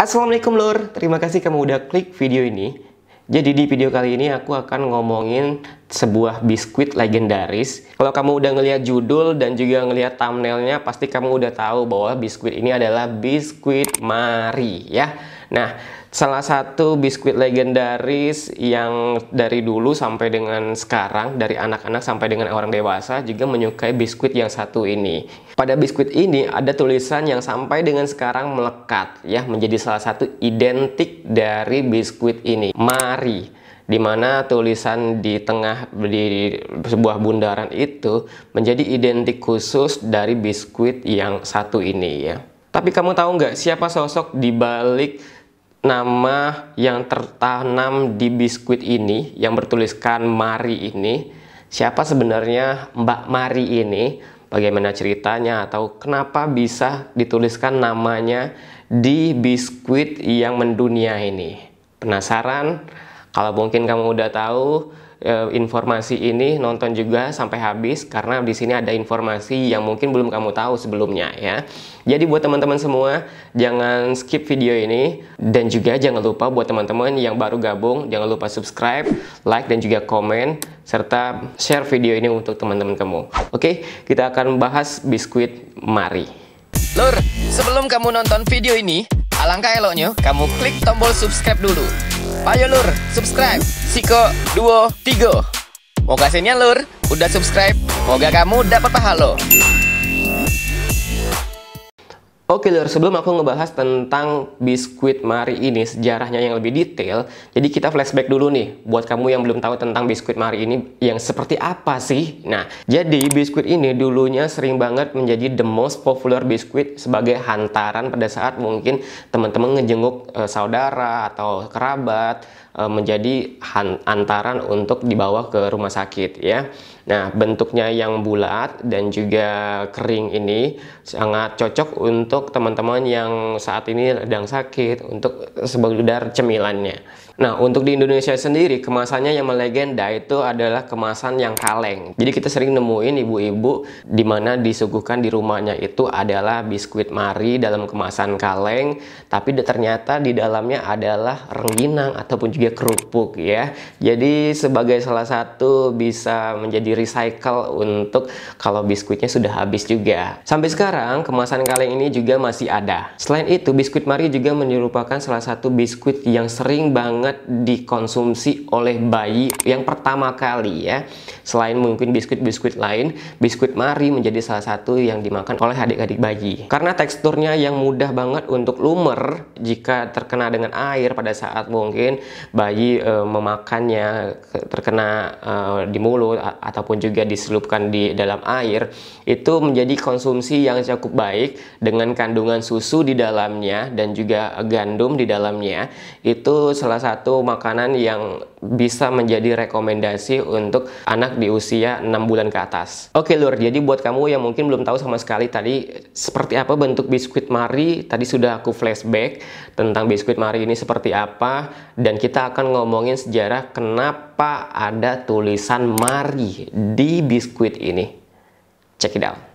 Assalamualaikum lur. terima kasih kamu udah klik video ini. Jadi di video kali ini aku akan ngomongin sebuah biskuit legendaris. Kalau kamu udah ngelihat judul dan juga ngelihat thumbnailnya, pasti kamu udah tahu bahwa biskuit ini adalah biskuit Mari ya. Nah, salah satu biskuit legendaris yang dari dulu sampai dengan sekarang dari anak-anak sampai dengan orang dewasa juga menyukai biskuit yang satu ini. Pada biskuit ini ada tulisan yang sampai dengan sekarang melekat ya menjadi salah satu identik dari biskuit ini. Mari di mana tulisan di tengah di sebuah bundaran itu menjadi identik khusus dari biskuit yang satu ini ya. Tapi kamu tahu nggak siapa sosok di balik nama yang tertanam di biskuit ini yang bertuliskan Mari ini siapa sebenarnya Mbak Mari ini bagaimana ceritanya atau kenapa bisa dituliskan namanya di biskuit yang mendunia ini penasaran kalau mungkin kamu udah tahu Eh, informasi ini nonton juga sampai habis karena di sini ada informasi yang mungkin belum kamu tahu sebelumnya ya. Jadi buat teman-teman semua jangan skip video ini dan juga jangan lupa buat teman-teman yang baru gabung jangan lupa subscribe, like dan juga komen serta share video ini untuk teman-teman kamu. Oke, kita akan bahas biskuit Mari. Lur, sebelum kamu nonton video ini, alangkah eloknya kamu klik tombol subscribe dulu. Ayo lur, subscribe Siko Duo Tigo. Moga seninya lur, udah subscribe, moga kamu dapat pahala. Oke loh sebelum aku ngebahas tentang biskuit mari ini, sejarahnya yang lebih detail, jadi kita flashback dulu nih, buat kamu yang belum tahu tentang biskuit mari ini, yang seperti apa sih? Nah, jadi biskuit ini dulunya sering banget menjadi the most popular biskuit sebagai hantaran pada saat mungkin teman-teman ngejenguk e, saudara atau kerabat, e, menjadi hantaran untuk dibawa ke rumah sakit ya. Nah, bentuknya yang bulat dan juga kering ini sangat cocok untuk teman-teman yang saat ini sedang sakit untuk sebagai cemilannya. Nah, untuk di Indonesia sendiri, kemasannya yang melegenda itu adalah kemasan yang kaleng. Jadi kita sering nemuin ibu-ibu di mana disuguhkan di rumahnya itu adalah biskuit mari dalam kemasan kaleng, tapi ternyata di dalamnya adalah rengginang ataupun juga kerupuk ya. Jadi sebagai salah satu bisa menjadi recycle untuk kalau biskuitnya sudah habis juga. Sampai sekarang, kemasan kaleng ini juga masih ada. Selain itu, biskuit mari juga menyerupakan salah satu biskuit yang sering banget banget dikonsumsi oleh bayi yang pertama kali ya. Selain mungkin biskuit-biskuit lain, biskuit Mari menjadi salah satu yang dimakan oleh adik-adik bayi. Karena teksturnya yang mudah banget untuk lumer jika terkena dengan air pada saat mungkin bayi e, memakannya terkena e, di mulut ataupun juga diselupkan di dalam air, itu menjadi konsumsi yang cukup baik dengan kandungan susu di dalamnya dan juga gandum di dalamnya. Itu salah satu satu makanan yang bisa menjadi rekomendasi untuk anak di usia 6 bulan ke atas. Oke Lur, jadi buat kamu yang mungkin belum tahu sama sekali tadi seperti apa bentuk biskuit mari, tadi sudah aku flashback tentang biskuit mari ini seperti apa dan kita akan ngomongin sejarah kenapa ada tulisan mari di biskuit ini. Check it out.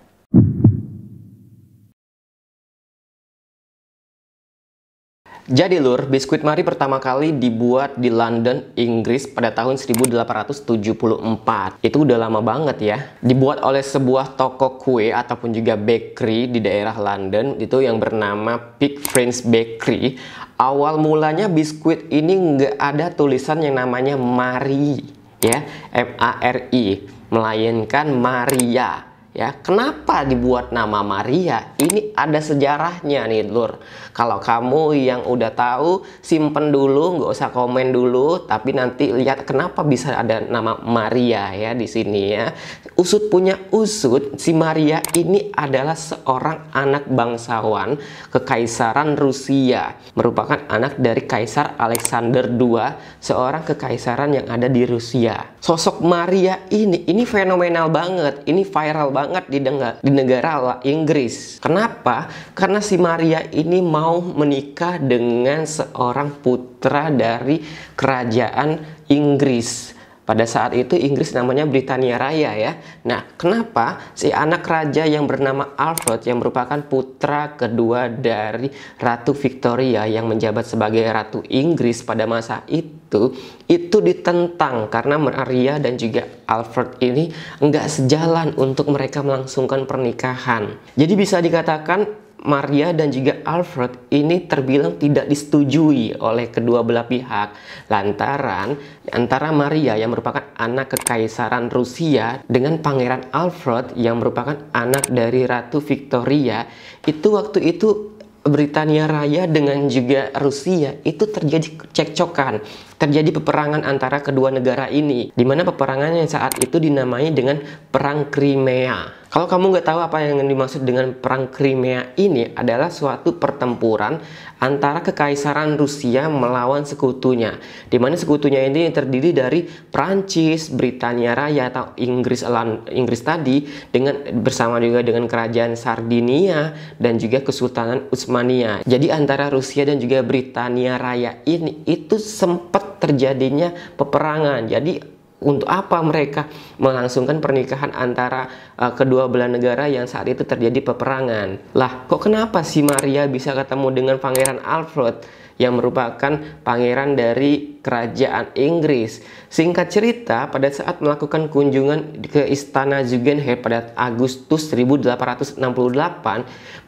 Jadi lur, biskuit Mari pertama kali dibuat di London, Inggris pada tahun 1874. Itu udah lama banget ya. Dibuat oleh sebuah toko kue ataupun juga bakery di daerah London itu yang bernama Pig Friends Bakery. Awal mulanya biskuit ini nggak ada tulisan yang namanya Mari ya, M A R I, melainkan Maria. Ya, kenapa dibuat nama Maria? Ini ada sejarahnya nih, Lur. Kalau kamu yang udah tahu, simpen dulu, nggak usah komen dulu, tapi nanti lihat kenapa bisa ada nama Maria ya di sini ya. Usut punya usut, si Maria ini adalah seorang anak bangsawan kekaisaran Rusia, merupakan anak dari Kaisar Alexander II, seorang kekaisaran yang ada di Rusia. Sosok Maria ini ini fenomenal banget, ini viral banget banget di, di negara Inggris. Kenapa? Karena si Maria ini mau menikah dengan seorang putra dari kerajaan Inggris. Pada saat itu Inggris namanya Britania Raya ya. Nah, kenapa si anak raja yang bernama Alfred yang merupakan putra kedua dari Ratu Victoria yang menjabat sebagai Ratu Inggris pada masa itu itu ditentang karena Maria dan juga Alfred ini enggak sejalan untuk mereka melangsungkan pernikahan. Jadi bisa dikatakan Maria dan juga Alfred ini terbilang tidak disetujui oleh kedua belah pihak lantaran antara Maria yang merupakan anak kekaisaran Rusia dengan pangeran Alfred yang merupakan anak dari Ratu Victoria itu waktu itu Britania Raya dengan juga Rusia itu terjadi cekcokan terjadi peperangan antara kedua negara ini, di mana peperangan yang saat itu dinamai dengan Perang Crimea. Kalau kamu nggak tahu apa yang dimaksud dengan Perang Crimea ini adalah suatu pertempuran antara kekaisaran Rusia melawan sekutunya. Di mana sekutunya ini terdiri dari Prancis, Britania Raya atau Inggris Inggris tadi dengan bersama juga dengan kerajaan Sardinia dan juga Kesultanan Utsmania. Jadi antara Rusia dan juga Britania Raya ini itu sempat terjadinya peperangan. Jadi untuk apa mereka melangsungkan pernikahan antara uh, kedua belah negara yang saat itu terjadi peperangan. Lah, kok kenapa si Maria bisa ketemu dengan Pangeran Alfred yang merupakan pangeran dari kerajaan Inggris? Singkat cerita, pada saat melakukan kunjungan ke istana Zugenheer pada Agustus 1868,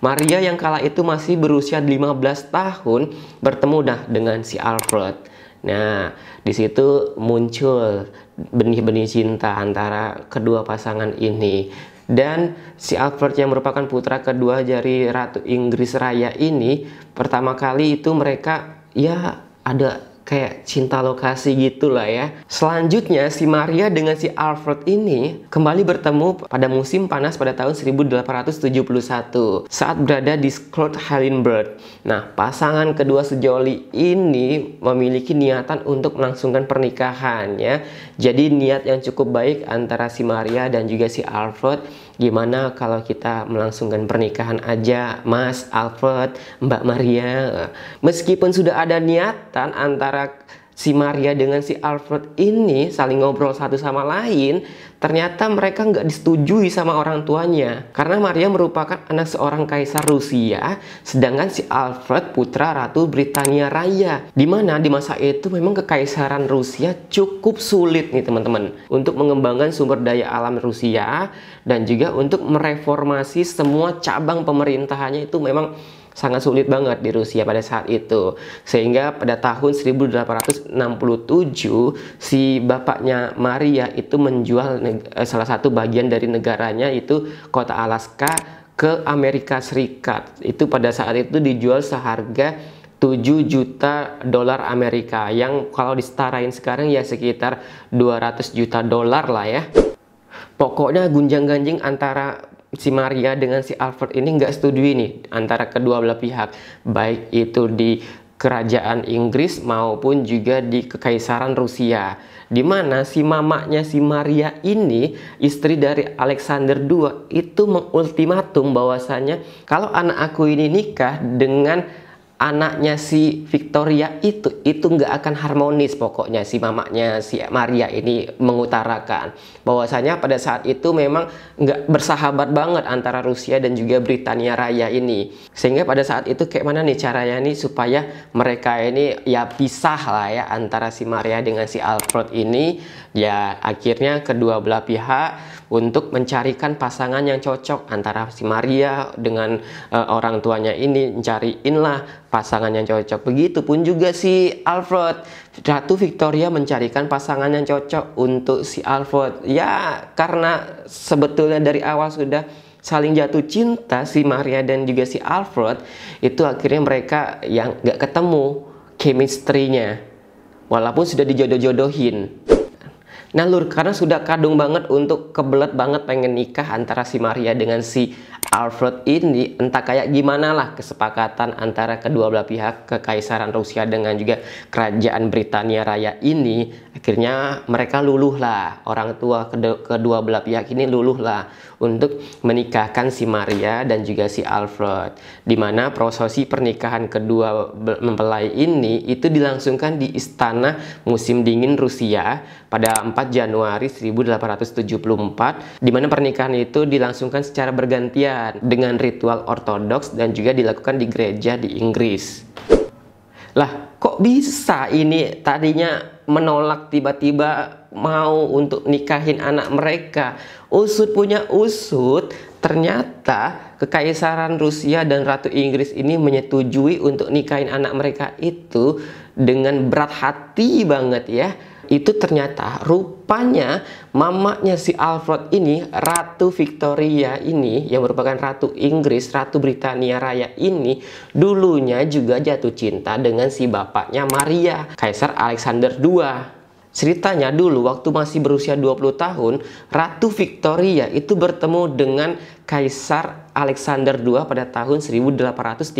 Maria yang kala itu masih berusia 15 tahun bertemu dah dengan si Alfred. Nah, di situ muncul benih-benih cinta antara kedua pasangan ini. Dan si Alfred yang merupakan putra kedua dari Ratu Inggris Raya ini, pertama kali itu mereka ya ada kayak cinta lokasi gitu lah ya. Selanjutnya si Maria dengan si Alfred ini kembali bertemu pada musim panas pada tahun 1871 saat berada di Scott Hallenberg. Nah, pasangan kedua sejoli ini memiliki niatan untuk melangsungkan pernikahan ya. Jadi niat yang cukup baik antara si Maria dan juga si Alfred gimana kalau kita melangsungkan pernikahan aja Mas Alfred, Mbak Maria meskipun sudah ada niatan antara si Maria dengan si Alfred ini saling ngobrol satu sama lain, ternyata mereka nggak disetujui sama orang tuanya. Karena Maria merupakan anak seorang kaisar Rusia, sedangkan si Alfred putra Ratu Britania Raya. Dimana di masa itu memang kekaisaran Rusia cukup sulit nih teman-teman. Untuk mengembangkan sumber daya alam Rusia, dan juga untuk mereformasi semua cabang pemerintahannya itu memang sangat sulit banget di Rusia pada saat itu. Sehingga pada tahun 1867 si bapaknya Maria itu menjual eh, salah satu bagian dari negaranya itu kota Alaska ke Amerika Serikat. Itu pada saat itu dijual seharga 7 juta dolar Amerika yang kalau disetarain sekarang ya sekitar 200 juta dolar lah ya. Pokoknya gunjang-ganjing antara si Maria dengan si Alfred ini nggak setuju ini antara kedua belah pihak baik itu di kerajaan Inggris maupun juga di kekaisaran Rusia di mana si mamanya si Maria ini istri dari Alexander II itu mengultimatum bahwasanya kalau anak aku ini nikah dengan anaknya si Victoria itu itu nggak akan harmonis pokoknya si mamanya si Maria ini mengutarakan bahwasanya pada saat itu memang nggak bersahabat banget antara Rusia dan juga Britania Raya ini sehingga pada saat itu kayak mana nih caranya nih supaya mereka ini ya pisah lah ya antara si Maria dengan si Alfred ini Ya, akhirnya kedua belah pihak untuk mencarikan pasangan yang cocok antara si Maria dengan e, orang tuanya ini mencariinlah pasangan yang cocok. Begitupun juga si Alfred. Ratu Victoria mencarikan pasangan yang cocok untuk si Alfred. Ya, karena sebetulnya dari awal sudah saling jatuh cinta si Maria dan juga si Alfred itu akhirnya mereka yang gak ketemu chemistry-nya walaupun sudah dijodoh-jodohin Nah, lur, karena sudah kadung banget untuk kebelet banget pengen nikah antara si Maria dengan si Alfred ini entah kayak gimana lah kesepakatan antara kedua belah pihak kekaisaran Rusia dengan juga kerajaan Britania Raya ini akhirnya mereka luluh lah orang tua kedua belah pihak ini luluh lah untuk menikahkan si Maria dan juga si Alfred. Di mana prosesi pernikahan kedua mempelai ini itu dilangsungkan di Istana Musim Dingin Rusia pada 4 Januari 1874 di mana pernikahan itu dilangsungkan secara bergantian dengan ritual ortodoks dan juga dilakukan di gereja di Inggris. Lah, kok bisa ini tadinya menolak tiba-tiba mau untuk nikahin anak mereka. Usut punya usut, ternyata kekaisaran Rusia dan Ratu Inggris ini menyetujui untuk nikahin anak mereka itu dengan berat hati banget ya itu ternyata rupanya mamanya si Alfred ini, Ratu Victoria ini yang merupakan Ratu Inggris, Ratu Britania Raya ini dulunya juga jatuh cinta dengan si bapaknya Maria, Kaisar Alexander II. Ceritanya dulu waktu masih berusia 20 tahun, Ratu Victoria itu bertemu dengan Kaisar Alexander II pada tahun 1839.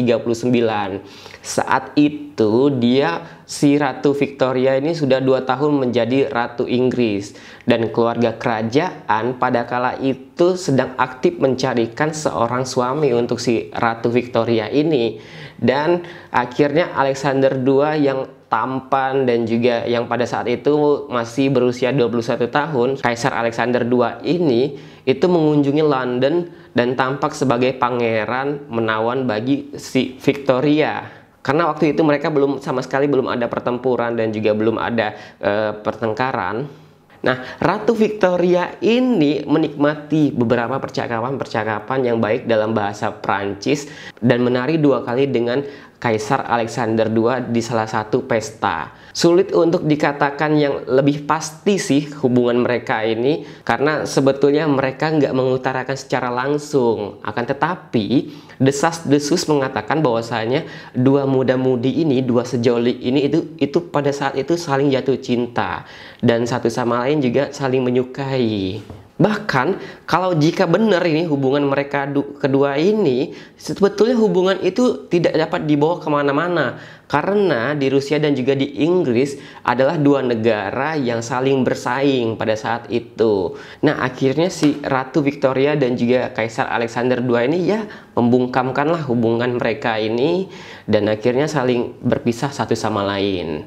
Saat itu dia si Ratu Victoria ini sudah dua tahun menjadi Ratu Inggris dan keluarga kerajaan pada kala itu sedang aktif mencarikan seorang suami untuk si Ratu Victoria ini dan akhirnya Alexander II yang tampan dan juga yang pada saat itu masih berusia 21 tahun, Kaisar Alexander II ini itu mengunjungi London dan tampak sebagai pangeran menawan bagi si Victoria. Karena waktu itu mereka belum sama sekali belum ada pertempuran dan juga belum ada e, pertengkaran. Nah, Ratu Victoria ini menikmati beberapa percakapan-percakapan yang baik dalam bahasa Prancis dan menari dua kali dengan Kaisar Alexander II di salah satu pesta. Sulit untuk dikatakan yang lebih pasti sih hubungan mereka ini karena sebetulnya mereka nggak mengutarakan secara langsung. Akan tetapi desas-desus mengatakan bahwasanya dua muda-mudi ini, dua sejoli ini itu itu pada saat itu saling jatuh cinta dan satu sama lain juga saling menyukai. Bahkan kalau jika benar ini hubungan mereka kedua ini sebetulnya hubungan itu tidak dapat dibawa kemana-mana karena di Rusia dan juga di Inggris adalah dua negara yang saling bersaing pada saat itu. Nah akhirnya si Ratu Victoria dan juga Kaisar Alexander II ini ya membungkamkanlah hubungan mereka ini dan akhirnya saling berpisah satu sama lain.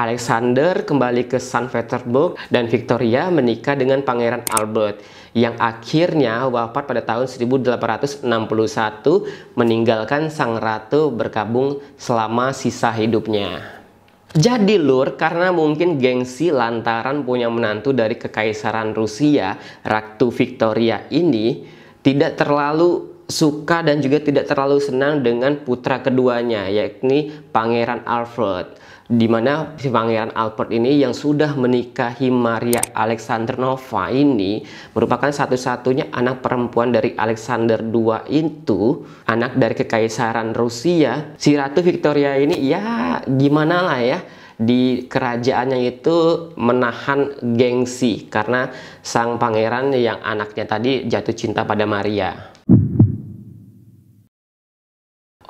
Alexander kembali ke San Petersburg dan Victoria menikah dengan Pangeran Albert yang akhirnya wafat pada tahun 1861 meninggalkan sang ratu berkabung selama sisa hidupnya. Jadi lur, karena mungkin gengsi lantaran punya menantu dari kekaisaran Rusia, Ratu Victoria ini tidak terlalu suka dan juga tidak terlalu senang dengan putra keduanya, yakni Pangeran Alfred di mana si pangeran Albert ini yang sudah menikahi Maria Alexandrovna ini merupakan satu-satunya anak perempuan dari Alexander II itu anak dari kekaisaran Rusia si Ratu Victoria ini ya gimana lah ya di kerajaannya itu menahan gengsi karena sang pangeran yang anaknya tadi jatuh cinta pada Maria.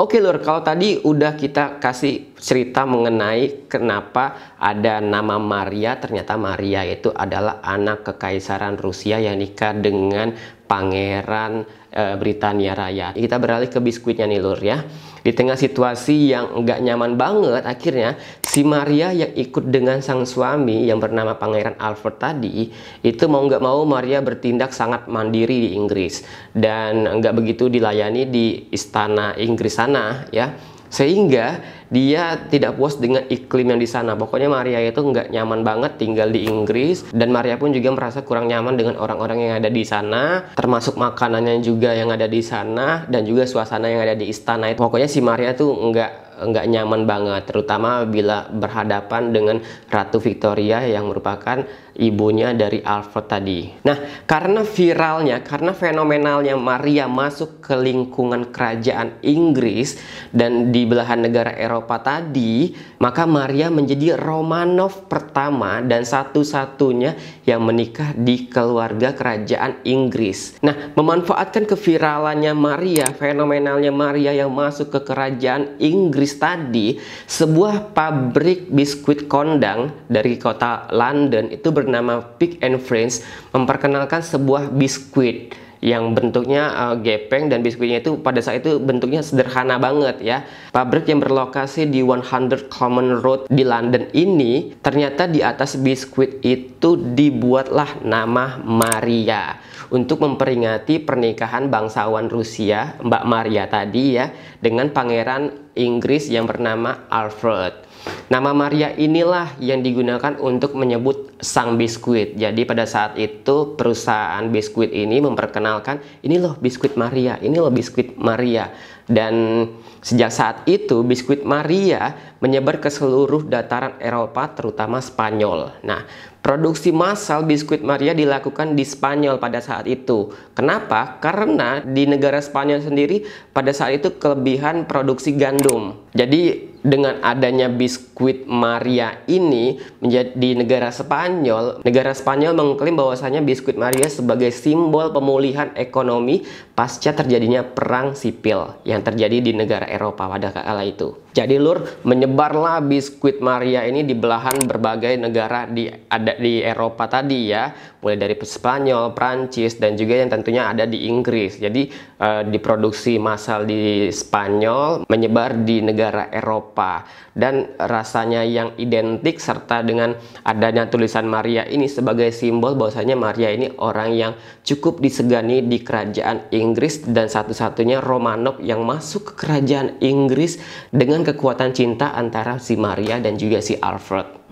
Oke Lur, kalau tadi udah kita kasih cerita mengenai kenapa ada nama Maria, ternyata Maria itu adalah anak kekaisaran Rusia yang nikah dengan pangeran Eh, Britania Raya. Kita beralih ke biskuitnya nih Lur ya. Di tengah situasi yang nggak nyaman banget akhirnya si Maria yang ikut dengan sang suami yang bernama Pangeran Alfred tadi itu mau nggak mau Maria bertindak sangat mandiri di Inggris dan nggak begitu dilayani di istana Inggris sana ya sehingga dia tidak puas dengan iklim yang di sana. Pokoknya Maria itu nggak nyaman banget tinggal di Inggris dan Maria pun juga merasa kurang nyaman dengan orang-orang yang ada di sana, termasuk makanannya juga yang ada di sana dan juga suasana yang ada di istana. itu, Pokoknya si Maria tuh nggak nggak nyaman banget, terutama bila berhadapan dengan Ratu Victoria yang merupakan ibunya dari Alfred tadi. Nah, karena viralnya, karena fenomenalnya Maria masuk ke lingkungan kerajaan Inggris dan di belahan negara Eropa tadi, maka Maria menjadi Romanov pertama dan satu-satunya yang menikah di keluarga kerajaan Inggris. Nah, memanfaatkan keviralannya Maria, fenomenalnya Maria yang masuk ke kerajaan Inggris tadi, sebuah pabrik biskuit kondang dari kota London itu bernama Pick and Friends memperkenalkan sebuah biskuit yang bentuknya uh, gepeng dan biskuitnya itu pada saat itu bentuknya sederhana banget ya. Pabrik yang berlokasi di 100 Common Road di London ini ternyata di atas biskuit itu dibuatlah nama Maria untuk memperingati pernikahan bangsawan Rusia Mbak Maria tadi ya dengan pangeran Inggris yang bernama Alfred. Nama Maria inilah yang digunakan untuk menyebut sang biskuit. Jadi pada saat itu perusahaan biskuit ini memperkenalkan ini loh biskuit Maria, ini loh biskuit Maria. Dan sejak saat itu biskuit Maria menyebar ke seluruh dataran Eropa terutama Spanyol. Nah, produksi massal biskuit Maria dilakukan di Spanyol pada saat itu. Kenapa? Karena di negara Spanyol sendiri pada saat itu kelebihan produksi gandum. Jadi dengan adanya biskuit Maria ini menjadi negara Spanyol, negara Spanyol mengklaim bahwasanya biskuit Maria sebagai simbol pemulihan ekonomi pasca terjadinya perang sipil yang yang terjadi di negara Eropa pada kala itu. Jadi lur menyebarlah biskuit Maria ini di belahan berbagai negara di ada di Eropa tadi ya, mulai dari Spanyol, Prancis dan juga yang tentunya ada di Inggris. Jadi eh, diproduksi massal di Spanyol, menyebar di negara Eropa dan rasanya yang identik serta dengan adanya tulisan Maria ini sebagai simbol bahwasanya Maria ini orang yang cukup disegani di kerajaan Inggris dan satu-satunya Romanov yang masuk ke kerajaan Inggris dengan dengan kekuatan cinta antara si Maria dan juga si Alfred.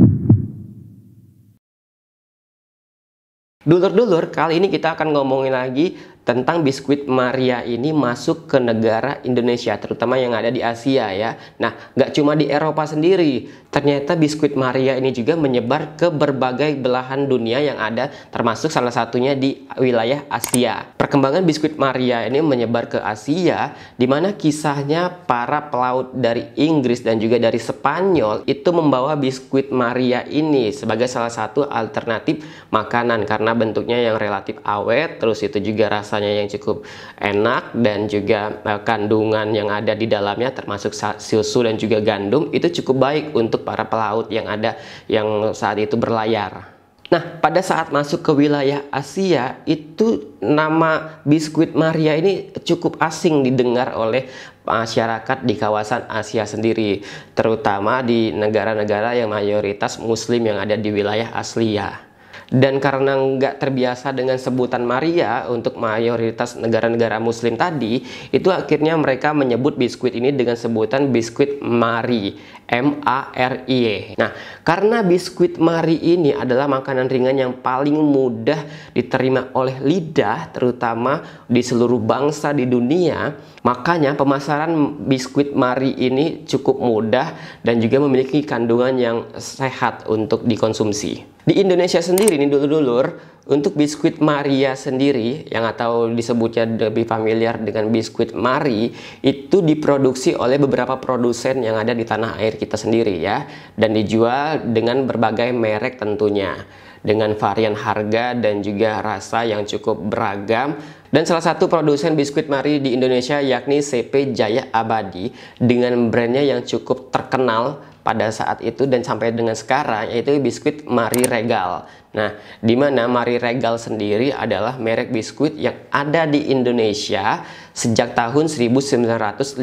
Dulur-dulur, kali ini kita akan ngomongin lagi tentang biskuit Maria ini masuk ke negara Indonesia, terutama yang ada di Asia ya. Nah, nggak cuma di Eropa sendiri, ternyata biskuit Maria ini juga menyebar ke berbagai belahan dunia yang ada, termasuk salah satunya di wilayah Asia. Perkembangan biskuit Maria ini menyebar ke Asia, di mana kisahnya para pelaut dari Inggris dan juga dari Spanyol itu membawa biskuit Maria ini sebagai salah satu alternatif makanan karena bentuknya yang relatif awet, terus itu juga rasa rasanya yang cukup enak dan juga uh, kandungan yang ada di dalamnya termasuk susu dan juga gandum itu cukup baik untuk para pelaut yang ada yang saat itu berlayar. Nah, pada saat masuk ke wilayah Asia, itu nama biskuit Maria ini cukup asing didengar oleh masyarakat di kawasan Asia sendiri, terutama di negara-negara yang mayoritas Muslim yang ada di wilayah Asia dan karena nggak terbiasa dengan sebutan Maria untuk mayoritas negara-negara Muslim tadi, itu akhirnya mereka menyebut biskuit ini dengan sebutan biskuit Mari m a r i E. Nah, karena biskuit mari ini adalah makanan ringan yang paling mudah diterima oleh lidah, terutama di seluruh bangsa di dunia, makanya pemasaran biskuit mari ini cukup mudah dan juga memiliki kandungan yang sehat untuk dikonsumsi. Di Indonesia sendiri ini dulu dulur untuk biskuit Maria sendiri, yang atau disebutnya lebih familiar dengan biskuit Mari, itu diproduksi oleh beberapa produsen yang ada di tanah air kita sendiri ya, dan dijual dengan berbagai merek tentunya, dengan varian harga dan juga rasa yang cukup beragam. Dan salah satu produsen biskuit Mari di Indonesia yakni CP Jaya Abadi dengan brandnya yang cukup terkenal pada saat itu dan sampai dengan sekarang yaitu biskuit Mari Regal. Nah, di mana Mari Regal sendiri adalah merek biskuit yang ada di Indonesia sejak tahun 1952.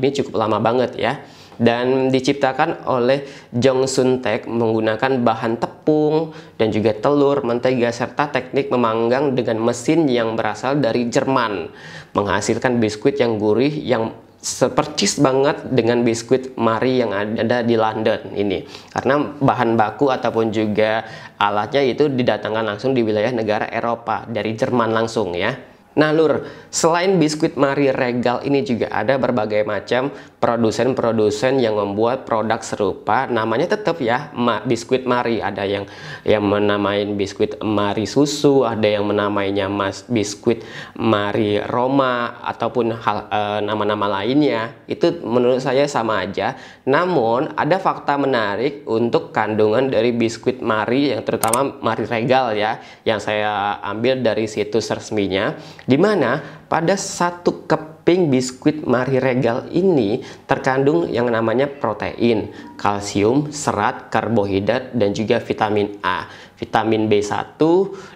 Ini cukup lama banget ya dan diciptakan oleh Jong Sun Tek menggunakan bahan tepung dan juga telur, mentega serta teknik memanggang dengan mesin yang berasal dari Jerman menghasilkan biskuit yang gurih yang Sepercis banget dengan biskuit mari yang ada di London ini karena bahan baku ataupun juga alatnya itu didatangkan langsung di wilayah negara Eropa dari Jerman langsung ya Nah Lur, selain biskuit Mari Regal ini juga ada berbagai macam produsen-produsen yang membuat produk serupa namanya tetap ya ma biskuit Mari ada yang yang menamain biskuit Mari susu ada yang menamainya mas biskuit Mari Roma ataupun eh, nama-nama e, lainnya itu menurut saya sama aja namun ada fakta menarik untuk kandungan dari biskuit Mari yang terutama Mari Regal ya yang saya ambil dari situs resminya di mana pada satu keping biskuit Marie Regal ini terkandung yang namanya protein, kalsium, serat, karbohidrat, dan juga vitamin A, vitamin B1,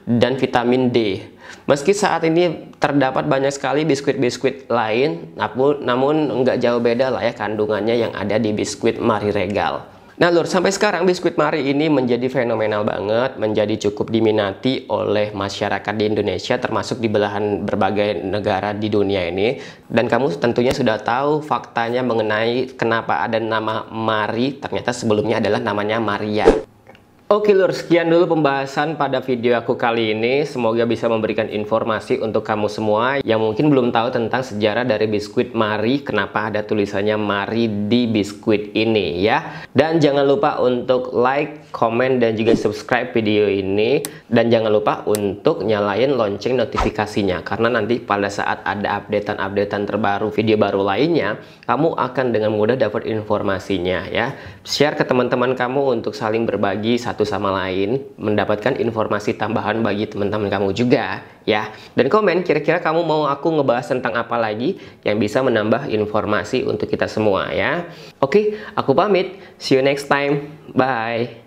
dan vitamin D. Meski saat ini terdapat banyak sekali biskuit-biskuit lain, namun, namun nggak jauh beda lah ya kandungannya yang ada di biskuit Marie Regal. Nah lur, sampai sekarang biskuit mari ini menjadi fenomenal banget, menjadi cukup diminati oleh masyarakat di Indonesia termasuk di belahan berbagai negara di dunia ini. Dan kamu tentunya sudah tahu faktanya mengenai kenapa ada nama mari, ternyata sebelumnya adalah namanya Maria. Oke lur, sekian dulu pembahasan pada video aku kali ini. Semoga bisa memberikan informasi untuk kamu semua yang mungkin belum tahu tentang sejarah dari biskuit Mari, kenapa ada tulisannya Mari di biskuit ini ya. Dan jangan lupa untuk like, comment, dan juga subscribe video ini. Dan jangan lupa untuk nyalain lonceng notifikasinya, karena nanti pada saat ada updatean-updatean terbaru, video baru lainnya, kamu akan dengan mudah dapat informasinya ya. Share ke teman-teman kamu untuk saling berbagi satu satu sama lain, mendapatkan informasi tambahan bagi teman-teman kamu juga ya. Dan komen kira-kira kamu mau aku ngebahas tentang apa lagi yang bisa menambah informasi untuk kita semua ya. Oke, aku pamit. See you next time. Bye.